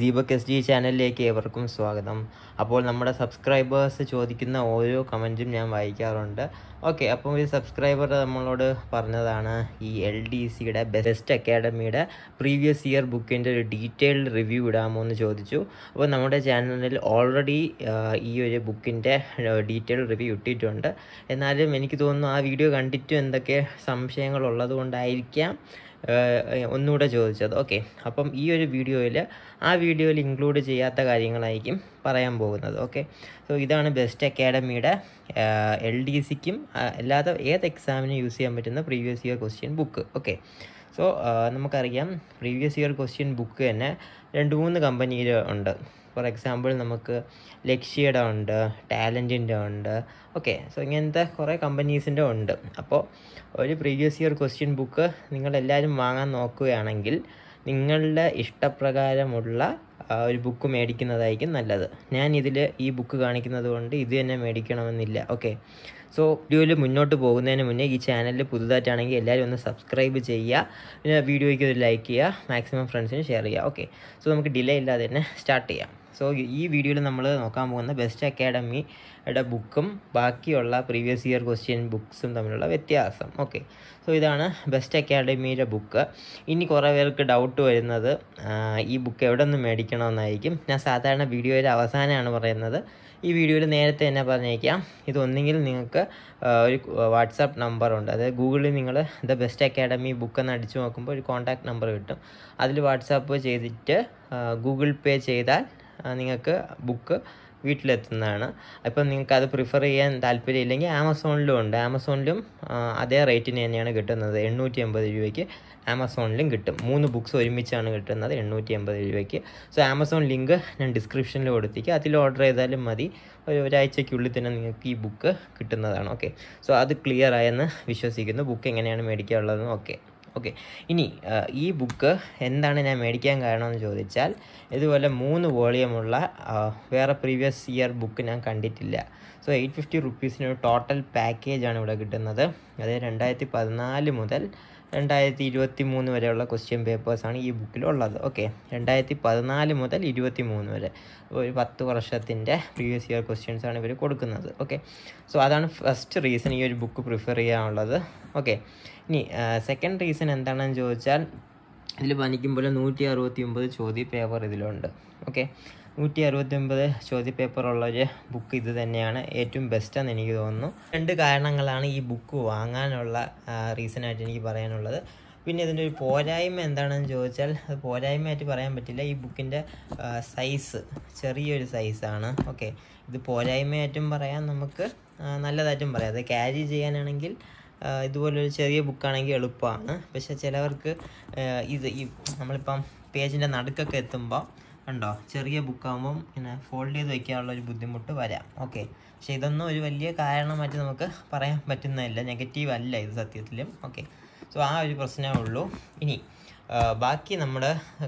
Deepak S G ചാനലിലേക്ക് ഏവർക്കും സ്വാഗതം അപ്പോൾ നമ്മുടെ സബ്സ്ക്രൈബേഴ്സ് ചോദിക്കുന്ന ഓരോ കമൻറ്റും ഞാൻ വായിക്കാറുണ്ട് ഓക്കെ അപ്പം ഒരു സബ്സ്ക്രൈബർ നമ്മളോട് പറഞ്ഞതാണ് ഈ എൽ ഡി സിയുടെ ബെസ്റ്റ് അക്കാഡമിയുടെ പ്രീവിയസ് ഇയർ ബുക്കിൻ്റെ ഒരു ഡീറ്റെയിൽഡ് റിവ്യൂ ഇടാമോ എന്ന് ചോദിച്ചു അപ്പോൾ നമ്മുടെ ചാനലിൽ ഓൾറെഡി ഈ ഒരു ബുക്കിൻ്റെ ഡീറ്റെയിൽഡ് റിവ്യൂ ഇട്ടിട്ടുണ്ട് എന്നാലും എനിക്ക് തോന്നുന്നു ആ വീഡിയോ കണ്ടിട്ടും എന്തൊക്കെ സംശയങ്ങളുള്ളത് കൊണ്ടായിരിക്കാം ഒന്നുകൂടെ ചോദിച്ചത് ഓക്കെ അപ്പം ഈ ഒരു വീഡിയോയിൽ ആ വീഡിയോയിൽ ഇൻക്ലൂഡ് ചെയ്യാത്ത കാര്യങ്ങളായിരിക്കും പറയാൻ പോകുന്നത് ഓക്കെ സോ ഇതാണ് ബെസ്റ്റ് അക്കാഡമിയുടെ എൽ ഡി സിക്കും അല്ലാതെ ഏത് എക്സാമിനും യൂസ് ചെയ്യാൻ പറ്റുന്ന previous year question book okay so നമുക്കറിയാം പ്രീവിയസ് ഇയർ ക്വസ്റ്റ്യൻ ബുക്ക് തന്നെ രണ്ട് മൂന്ന് കമ്പനിയിൽ ഉണ്ട് ഫോർ എക്സാമ്പിൾ നമുക്ക് ലക്ഷ്യയുടെ ഉണ്ട് ടാലൻറ്റിൻ്റെ ഉണ്ട് ഓക്കെ സോ ഇങ്ങനത്തെ കുറേ കമ്പനീസിൻ്റെ ഉണ്ട് അപ്പോൾ ഒരു പ്രീവിയസ് ഇയർ ക്വസ്റ്റ്യൻ ബുക്ക് നിങ്ങളെല്ലാവരും വാങ്ങാൻ നോക്കുകയാണെങ്കിൽ നിങ്ങളുടെ ഇഷ്ടപ്രകാരമുള്ള ഒരു ബുക്ക് മേടിക്കുന്നതായിരിക്കും നല്ലത് ഞാൻ ഇതിൽ ഈ ബുക്ക് കാണിക്കുന്നത് കൊണ്ട് ഇത് തന്നെ മേടിക്കണമെന്നില്ല ഓക്കെ സോ വീഡിയോയിൽ മുന്നോട്ട് പോകുന്നതിന് മുന്നേ ഈ ചാനലിൽ പുതുതായിട്ടാണെങ്കിൽ എല്ലാവരും ഒന്ന് സബ്സ്ക്രൈബ് ചെയ്യുക പിന്നെ വീഡിയോയ്ക്ക് ഒരു ലൈക്ക് ചെയ്യുക മാക്സിമം ഫ്രണ്ട്സിന് ഷെയർ ചെയ്യുക ഓക്കെ സോ നമുക്ക് ഡിലേ ഇല്ലാതെ തന്നെ സ്റ്റാർട്ട് ചെയ്യാം സോ ഈ വീഡിയോയിൽ നമ്മൾ നോക്കാൻ പോകുന്ന ബെസ്റ്റ് അക്കാഡമിയുടെ ബുക്കും ബാക്കിയുള്ള പ്രീവിയസ് ഇയർ ക്വസ്റ്റ്യൻ ബുക്സും തമ്മിലുള്ള വ്യത്യാസം ഓക്കെ സോ ഇതാണ് ബെസ്റ്റ് അക്കാഡമിയുടെ ബുക്ക് ഇനി കുറേ പേർക്ക് ഡൗട്ട് വരുന്നത് ഈ ബുക്ക് എവിടെ നിന്ന് മേടിക്കണമെന്നായിരിക്കും ഞാൻ സാധാരണ വീഡിയോയിൽ അവസാനമാണ് പറയുന്നത് ഈ വീഡിയോയിൽ നേരത്തെ തന്നെ പറഞ്ഞേക്കാം ഇതൊന്നെങ്കിൽ നിങ്ങൾക്ക് ഒരു വാട്സാപ്പ് നമ്പറുണ്ട് അതായത് ഗൂഗിളിൽ നിങ്ങൾ ദ ബെസ്റ്റ് അക്കാഡമി ബുക്ക് എന്ന് അടിച്ചു നോക്കുമ്പോൾ ഒരു കോൺടാക്ട് നമ്പർ കിട്ടും അതിൽ വാട്സാപ്പ് ചെയ്തിട്ട് ഗൂഗിൾ പേ ചെയ്താൽ നിങ്ങൾക്ക് ബുക്ക് വീട്ടിലെത്തുന്നതാണ് അപ്പം നിങ്ങൾക്ക് അത് പ്രിഫർ ചെയ്യാൻ താല്പര്യമില്ലെങ്കിൽ ആമസോണിലും ഉണ്ട് ആമസോണിലും അതേ റേറ്റിന് തന്നെയാണ് കിട്ടുന്നത് എണ്ണൂറ്റി എൺപത് രൂപയ്ക്ക് ആമസോണിലും കിട്ടും മൂന്ന് ബുക്ക്സ് ഒരുമിച്ചാണ് കിട്ടുന്നത് എണ്ണൂറ്റി എൺപത് രൂപയ്ക്ക് സോ ആമസോൺ ലിങ്ക് ഞാൻ ഡിസ്ക്രിപ്ഷനിൽ കൊടുത്തിരിക്കുക അതിൽ ഓർഡർ ചെയ്താലും മതി ഒരു ഒരാഴ്ചയ്ക്കുള്ളിൽ തന്നെ നിങ്ങൾക്ക് ഈ ബുക്ക് കിട്ടുന്നതാണ് ഓക്കെ സോ അത് ക്ലിയർ ആയെന്ന് വിശ്വസിക്കുന്നു ബുക്ക് എങ്ങനെയാണ് മേടിക്കാനുള്ളതെന്ന് ഓക്കെ ഓക്കെ ഇനി ഈ ബുക്ക് എന്താണ് ഞാൻ മേടിക്കാൻ കാരണമെന്ന് ചോദിച്ചാൽ ഇതുപോലെ മൂന്ന് വോളിയമുള്ള വേറെ പ്രീവിയസ് ഇയർ ബുക്ക് ഞാൻ കണ്ടിട്ടില്ല സോ എയ്റ്റ് ഫിഫ്റ്റി റുപ്പീസിന് ഒരു ടോട്ടൽ പാക്കേജാണ് ഇവിടെ കിട്ടുന്നത് അത് രണ്ടായിരത്തി പതിനാല് മുതൽ രണ്ടായിരത്തി ഇരുപത്തി മൂന്ന് വരെയുള്ള ക്വസ്റ്റ്യൻ പേപ്പേഴ്സാണ് ഈ ബുക്കിലുള്ളത് ഓക്കെ രണ്ടായിരത്തി പതിനാല് മുതൽ ഇരുപത്തി മൂന്ന് വരെ ഒരു പത്ത് വർഷത്തിൻ്റെ പ്രീവിയസ് ഇയർ ക്വസ്റ്റ്യൻസാണ് ഇവർ കൊടുക്കുന്നത് ഓക്കെ സോ അതാണ് ഫസ്റ്റ് റീസൺ ഈ ഒരു ബുക്ക് പ്രിഫർ ചെയ്യാനുള്ളത് ഓക്കെ ഇനി സെക്കൻഡ് റീസൺ എന്താണെന്ന് ചോദിച്ചാൽ ഇതിൽ പനിക്കുമ്പോൾ നൂറ്റി അറുപത്തി ഒമ്പത് ചോദ്യ പേപ്പർ ഇതിലുണ്ട് ഓക്കെ നൂറ്റി അറുപത്തി ഒമ്പത് ചോദ്യ പേപ്പറുള്ള ഒരു ബുക്ക് ഇത് തന്നെയാണ് ഏറ്റവും ബെസ്റ്റാന്ന് എനിക്ക് തോന്നുന്നു രണ്ട് കാരണങ്ങളാണ് ഈ ബുക്ക് വാങ്ങാനുള്ള റീസണായിട്ട് എനിക്ക് പറയാനുള്ളത് പിന്നെ ഇതിൻ്റെ ഒരു പോരായ്മ എന്താണെന്ന് ചോദിച്ചാൽ അത് പോരായ്മയായിട്ട് പറയാൻ പറ്റില്ല ഈ ബുക്കിൻ്റെ സൈസ് ചെറിയൊരു സൈസാണ് ഓക്കെ ഇത് പോരായ്മയായിട്ടും പറയാം നമുക്ക് നല്ലതായിട്ടും പറയാം അത് ക്യാരി ചെയ്യാനാണെങ്കിൽ ഇതുപോലൊരു ചെറിയ ബുക്കാണെങ്കിൽ എളുപ്പമാണ് പക്ഷെ ചിലവർക്ക് ഇത് ഈ നമ്മളിപ്പം പേജിൻ്റെ നടുക്കൊക്കെ എത്തുമ്പോൾ ഉണ്ടോ ചെറിയ ബുക്കാകുമ്പം പിന്നെ ഫോൾഡ് ചെയ്ത് വയ്ക്കാനുള്ള ഒരു ബുദ്ധിമുട്ട് വരാം ഓക്കെ പക്ഷേ ഇതൊന്നും ഒരു വലിയ കാരണമായിട്ട് നമുക്ക് പറയാൻ പറ്റുന്നതല്ല നെഗറ്റീവ് അല്ല ഇത് സത്യത്തിലും ഓക്കെ സോ ആ ഒരു പ്രശ്നമേ ഉള്ളൂ ഇനി ബാക്കി നമ്മൾ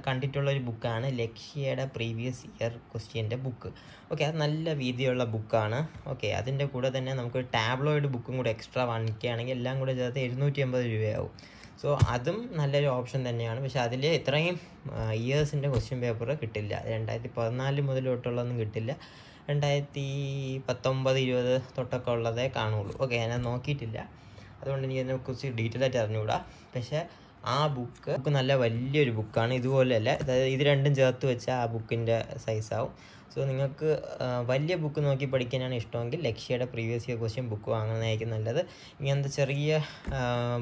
കണ്ടിട്ടുള്ള ഒരു ബുക്കാണ് ലക്ഷ്യയുടെ പ്രീവിയസ് ഇയർ ക്വസ്റ്റ്യൻ്റെ ബുക്ക് ഓക്കെ അത് നല്ല വീതിയുള്ള ബുക്കാണ് ഓക്കെ അതിൻ്റെ കൂടെ തന്നെ നമുക്ക് ടാബ്ലോയിഡ് ബുക്കും കൂടെ എക്സ്ട്രാ വാങ്ങിക്കുകയാണെങ്കിൽ എല്ലാം കൂടെ ചേർത്ത് എഴുന്നൂറ്റി അമ്പത് രൂപയാവും സോ അതും നല്ലൊരു ഓപ്ഷൻ തന്നെയാണ് പക്ഷെ അതിൽ ഇത്രയും ഇയേഴ്സിൻ്റെ ക്വസ്റ്റ്യൻ പേപ്പർ കിട്ടില്ല രണ്ടായിരത്തി പതിനാല് മുതൽ കിട്ടില്ല രണ്ടായിരത്തി പത്തൊമ്പത് ഇരുപത് തൊട്ടൊക്കെ ഉള്ളതേ കാണുള്ളൂ ഓക്കെ ഞാൻ നോക്കിയിട്ടില്ല അതുകൊണ്ട് എനിക്ക് അതിനെക്കുറിച്ച് ഡീറ്റെയിൽ ആയിട്ട് അറിഞ്ഞുകൂടാ പക്ഷേ ആ ബുക്ക് ബുക്ക് നല്ല വലിയൊരു ബുക്കാണ് ഇതുപോലെയല്ല അതായത് ഇത് രണ്ടും ചേർത്ത് വെച്ചാൽ ആ ബുക്കിൻ്റെ സൈസാവും സോ നിങ്ങൾക്ക് വലിയ ബുക്ക് നോക്കി പഠിക്കാനാണ് ഇഷ്ടമെങ്കിൽ ലക്ഷ്യയുടെ പ്രീവിയസ് ഇയർ ക്വസ്റ്റ്യൻ ബുക്ക് വാങ്ങുന്നതായിരിക്കും നല്ലത് ഇങ്ങനത്തെ ചെറിയ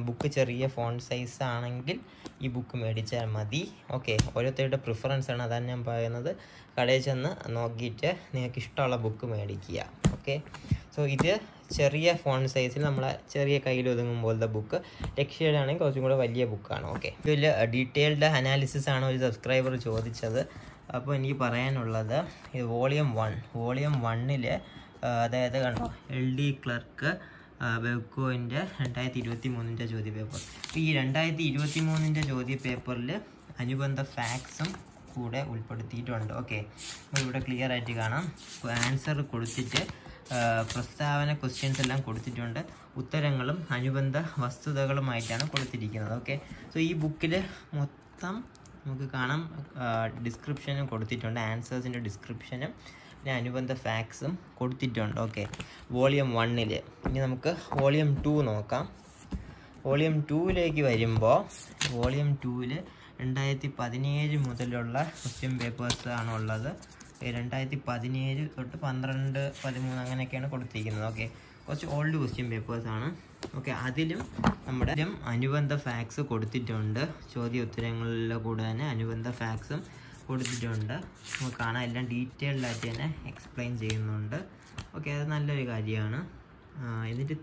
ബുക്ക് ചെറിയ ഫോൺ സൈസ് ആണെങ്കിൽ ഈ ബുക്ക് മേടിച്ചാൽ മതി ഓക്കെ ഓരോരുത്തരുടെ പ്രിഫറൻസ് ആണ് അതാണ് ഞാൻ പറയുന്നത് കടയിൽ ചെന്ന് നോക്കിയിട്ട് നിങ്ങൾക്ക് ഇഷ്ടമുള്ള ബുക്ക് മേടിക്കുക ഓക്കെ സോ ഇത് ചെറിയ ഫോൺ സൈസിൽ നമ്മളെ ചെറിയ കയ്യിൽ ഒതുങ്ങും പോലത്തെ ബുക്ക് ടെക്സ്റ്റൈഡ് ആണെങ്കിൽ കുറച്ചും കൂടെ വലിയ ബുക്കാണ് ഓക്കെ ഇതിൽ ഡീറ്റെയിൽഡ് അനാലിസിസ് ആണ് ഒരു സബ്സ്ക്രൈബർ ചോദിച്ചത് അപ്പോൾ എനിക്ക് പറയാനുള്ളത് ഇത് വോളിയം വൺ വോളിയം വണ്ണിൽ അതായത് കണ്ടോ എൽ ഡി ക്ലർക്ക് ബെക്കോയിൻ്റെ രണ്ടായിരത്തി ഇരുപത്തി മൂന്നിൻ്റെ ചോദ്യ പേപ്പർ അപ്പോൾ ഈ രണ്ടായിരത്തി ഇരുപത്തി മൂന്നിൻ്റെ ചോദ്യ പേപ്പറിൽ അനുബന്ധ ഫാക്സും കൂടെ ഉൾപ്പെടുത്തിയിട്ടുണ്ട് ഓക്കെ ഇവിടെ ക്ലിയർ ആയിട്ട് കാണാം ആൻസർ കൊടുത്തിട്ട് പ്രസ്താവന ക്വസ്റ്റ്യൻസ് എല്ലാം കൊടുത്തിട്ടുണ്ട് ഉത്തരങ്ങളും അനുബന്ധ വസ്തുതകളുമായിട്ടാണ് കൊടുത്തിരിക്കുന്നത് ഓക്കെ സോ ഈ ബുക്കിൽ മൊത്തം നമുക്ക് കാണാം ഡിസ്ക്രിപ്ഷനും കൊടുത്തിട്ടുണ്ട് ആൻസേഴ്സിൻ്റെ ഡിസ്ക്രിപ്ഷനും പിന്നെ അനുബന്ധ ഫാക്സും കൊടുത്തിട്ടുണ്ട് ഓക്കെ വോളിയം വണ്ണിൽ ഇനി നമുക്ക് വോളിയം ടു നോക്കാം വോളിയം ടൂവിലേക്ക് വരുമ്പോൾ വോളിയം ടുവിൽ രണ്ടായിരത്തി പതിനേഴ് മുതലുള്ള ക്വസ്റ്റ്യൻ പേപ്പേഴ്സ് ആണുള്ളത് രണ്ടായിരത്തി പതിനേഴ് തൊട്ട് പന്ത്രണ്ട് പതിമൂന്ന് അങ്ങനെയൊക്കെയാണ് കൊടുത്തിരിക്കുന്നത് ഓക്കെ കുറച്ച് ഓൾഡ് ക്വസ്റ്റ്യൻ ആണ് ഓക്കെ അതിലും നമ്മുടെ അനുബന്ധ ഫാക്സ് കൊടുത്തിട്ടുണ്ട് ചോദ്യ ഉത്തരങ്ങളിലെ കൂടെ തന്നെ അനുബന്ധ ഫാക്സും കൊടുത്തിട്ടുണ്ട് നമുക്ക് കാണാം എല്ലാം ഡീറ്റെയിൽഡായിട്ട് തന്നെ എക്സ്പ്ലെയിൻ ചെയ്യുന്നുണ്ട് ഓക്കെ അത് നല്ലൊരു കാര്യമാണ് എന്നിട്ട്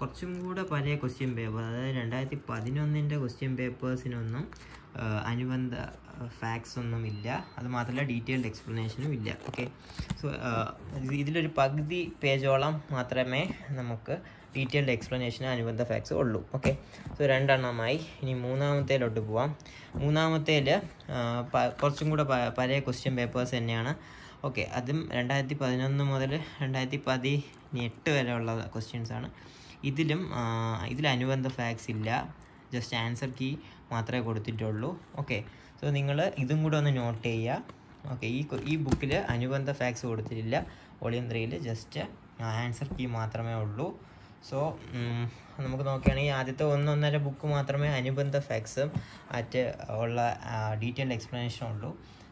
കുറച്ചും കൂടെ പഴയ ക്വസ്റ്റ്യൻ പേപ്പർ അതായത് രണ്ടായിരത്തി പതിനൊന്നിൻ്റെ ക്വസ്റ്റ്യൻ പേപ്പേഴ്സിനൊന്നും അനുബന്ധ ഫാക്ട്സ് ഒന്നും ഇല്ല അതുമാത്രമല്ല ഡീറ്റെയിൽഡ് എക്സ്പ്ലനേഷനും ഇല്ല ഓക്കെ സോ ഇതിലൊരു പകുതി പേജോളം മാത്രമേ നമുക്ക് ഡീറ്റെയിൽഡ് എക്സ്പ്ലനേഷനും അനുബന്ധ ഫാക്ട്സ് ഉള്ളൂ ഓക്കെ സോ രണ്ടെണ്ണമായി ഇനി മൂന്നാമത്തേലോട്ട് പോവാം മൂന്നാമത്തേൽ കുറച്ചും കൂടെ പഴയ ക്വസ്റ്റ്യൻ പേപ്പേഴ്സ് തന്നെയാണ് ഓക്കെ അതും രണ്ടായിരത്തി പതിനൊന്ന് മുതൽ രണ്ടായിരത്തി പതിനെട്ട് വരെയുള്ള ക്വസ്റ്റ്യൻസാണ് ഇതിലും അനുബന്ധ ഫാക്സ് ഇല്ല ജസ്റ്റ് ആൻസർ കീ മാത്രമേ കൊടുത്തിട്ടുള്ളൂ ഓക്കെ സോ നിങ്ങൾ ഇതും കൂടെ ഒന്ന് നോട്ട് ചെയ്യുക ഓക്കെ ഈ ഈ ബുക്കിൽ അനുബന്ധ ഫാക്സ് കൊടുത്തിട്ടില്ല വോളിയം ത്രീയിൽ ജസ്റ്റ് ആൻസർ കീ മാത്രമേ ഉള്ളൂ സോ നമുക്ക് നോക്കുകയാണെങ്കിൽ ആദ്യത്തെ ഒന്നൊന്നര ബുക്ക് മാത്രമേ അനുബന്ധ ഫാക്സും മറ്റ് ഉള്ള ഡീറ്റെയിൽഡ് എക്സ്പ്ലനേഷൻ ഉള്ളൂ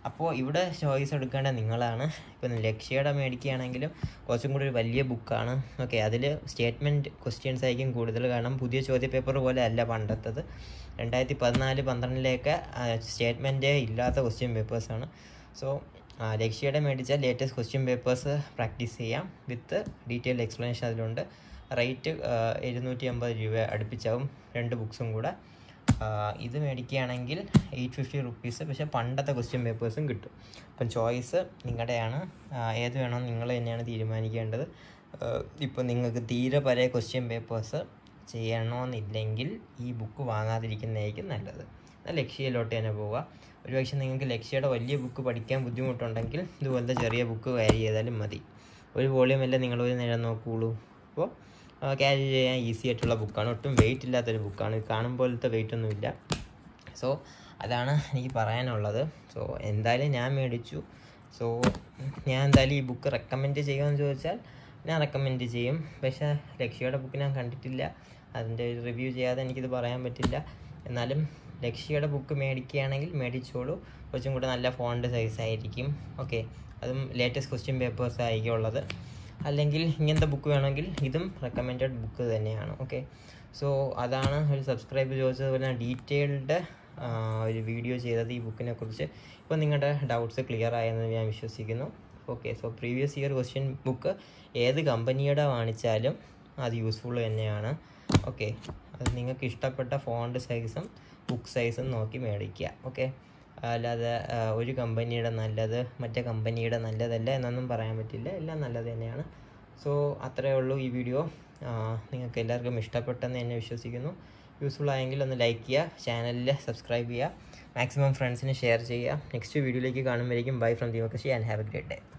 അപ്പോൾ ഇവിടെ ചോയ്സ് എടുക്കേണ്ട നിങ്ങളാണ് ഇപ്പം ലക്ഷ്യയുടെ മേടിക്കുകയാണെങ്കിലും കുറച്ചും കൂടി ഒരു വലിയ ബുക്കാണ് ഓക്കെ അതിൽ സ്റ്റേറ്റ്മെൻറ്റ് ക്വസ്റ്റ്യൻസ് ആയിരിക്കും കൂടുതൽ കാരണം പുതിയ ചോദ്യ പേപ്പർ പോലെ അല്ല പണ്ടത്തത് രണ്ടായിരത്തി പതിനാല് പന്ത്രണ്ടിലേക്ക് സ്റ്റേറ്റ്മെൻറ്റ് ഇല്ലാത്ത ക്വസ്റ്റ്യൻ പേപ്പേഴ്സാണ് സോ ലക്ഷ്യയുടെ മേടിച്ച ലേറ്റസ്റ്റ് ക്വസ്റ്റ്യൻ പേപ്പേഴ്സ് പ്രാക്ടീസ് ചെയ്യാം വിത്ത് ഡീറ്റെയിൽഡ് എക്സ്പ്ലനേഷൻ അതിലുണ്ട് റേറ്റ് എഴുന്നൂറ്റി അമ്പത് രൂപ അടുപ്പിച്ചാവും രണ്ട് ബുക്സും കൂടെ ഇത് മേടിക്കുകയാണെങ്കിൽ എയ്റ്റ് ഫിഫ്റ്റി റുപ്പീസ് പക്ഷേ പണ്ടത്തെ ക്വസ്റ്റ്യൻ പേപ്പേഴ്സും കിട്ടും അപ്പം ചോയ്സ് നിങ്ങളുടെയാണ് ഏത് വേണം നിങ്ങൾ തന്നെയാണ് തീരുമാനിക്കേണ്ടത് ഇപ്പോൾ നിങ്ങൾക്ക് തീരെ പല ക്വസ്റ്റ്യൻ പേപ്പേഴ്സ് ചെയ്യണമെന്നില്ലെങ്കിൽ ഈ ബുക്ക് വാങ്ങാതിരിക്കുന്നതായിരിക്കും നല്ലത് എന്നാൽ ലക്ഷ്യയിലോട്ട് തന്നെ പോവുക ഒരുപക്ഷെ നിങ്ങൾക്ക് ലക്ഷ്യയുടെ വലിയ ബുക്ക് പഠിക്കാൻ ബുദ്ധിമുട്ടുണ്ടെങ്കിൽ ഇതുപോലത്തെ ചെറിയ ബുക്ക് കാരി ചെയ്താലും മതി ഒരു വോളിയം അല്ലേ നിങ്ങളൊരു നേരം നോക്കുകയുള്ളൂ അപ്പോൾ ക്യാരി ചെയ്യാൻ ഈസി ആയിട്ടുള്ള ബുക്കാണ് ഒട്ടും വെയിറ്റ് ഇല്ലാത്തൊരു ബുക്കാണ് കാണുമ്പോഴത്തെ വെയിറ്റ് ഒന്നുമില്ല സോ അതാണ് എനിക്ക് പറയാനുള്ളത് സോ എന്തായാലും ഞാൻ മേടിച്ചു സോ ഞാൻ എന്തായാലും ഈ ബുക്ക് റെക്കമെൻഡ് ചെയ്യുമെന്ന് ചോദിച്ചാൽ ഞാൻ റെക്കമെൻഡ് ചെയ്യും പക്ഷേ ലക്ഷ്യയുടെ ബുക്ക് ഞാൻ കണ്ടിട്ടില്ല അതിൻ്റെ റിവ്യൂ ചെയ്യാതെ എനിക്കിത് പറയാൻ പറ്റില്ല എന്നാലും ലക്ഷ്യയുടെ ബുക്ക് മേടിക്കുകയാണെങ്കിൽ മേടിച്ചോളൂ കുറച്ചും കൂടെ നല്ല ഫോണ്ട് സൈസ് ആയിരിക്കും ഓക്കെ അതും ലേറ്റസ്റ്റ് ക്വസ്റ്റ്യൻ പേപ്പേഴ്സ് ആയിരിക്കും ഉള്ളത് അല്ലെങ്കിൽ ഇങ്ങനത്തെ ബുക്ക് വേണമെങ്കിൽ ഇതും റെക്കമെൻഡഡ് ബുക്ക് തന്നെയാണ് ഓക്കെ സോ അതാണ് ഒരു സബ്സ്ക്രൈബ് ചോദിച്ചതുപോലെ ഡീറ്റെയിൽഡ് ഒരു വീഡിയോ ചെയ്തത് ഈ ബുക്കിനെ കുറിച്ച് ഇപ്പോൾ നിങ്ങളുടെ ഡൗട്ട്സ് ക്ലിയർ ആയെന്ന് ഞാൻ വിശ്വസിക്കുന്നു okay so previous year question book ഏത് കമ്പനിയുടെ വാങ്ങിച്ചാലും അത് യൂസ്ഫുൾ തന്നെയാണ് ഓക്കെ അത് നിങ്ങൾക്ക് ഇഷ്ടപ്പെട്ട ഫോണ്ട് സൈസും ബുക്ക് സൈസും നോക്കി മേടിക്കുക ഓക്കെ അല്ലാതെ ഒരു കമ്പനിയുടെ നല്ലത് മറ്റേ കമ്പനിയുടെ നല്ലതല്ല എന്നൊന്നും പറയാൻ പറ്റില്ല എല്ലാം നല്ലത് തന്നെയാണ് സോ അത്രയേ ഉള്ളൂ ഈ വീഡിയോ നിങ്ങൾക്ക് എല്ലാവർക്കും ഇഷ്ടപ്പെട്ടെന്ന് തന്നെ വിശ്വസിക്കുന്നു യൂസ്ഫുൾ ആയെങ്കിൽ ഒന്ന് ലൈക്ക് ചെയ്യുക ചാനലിൽ സബ്സ്ക്രൈബ് ചെയ്യുക മാക്സിമം ഫ്രണ്ട്സിന് ഷെയർ ചെയ്യുക നെക്സ്റ്റ് വീഡിയോയിലേക്ക് കാണുമ്പോഴേക്കും ബൈ ഫ്രം ദീമകശി and have a great day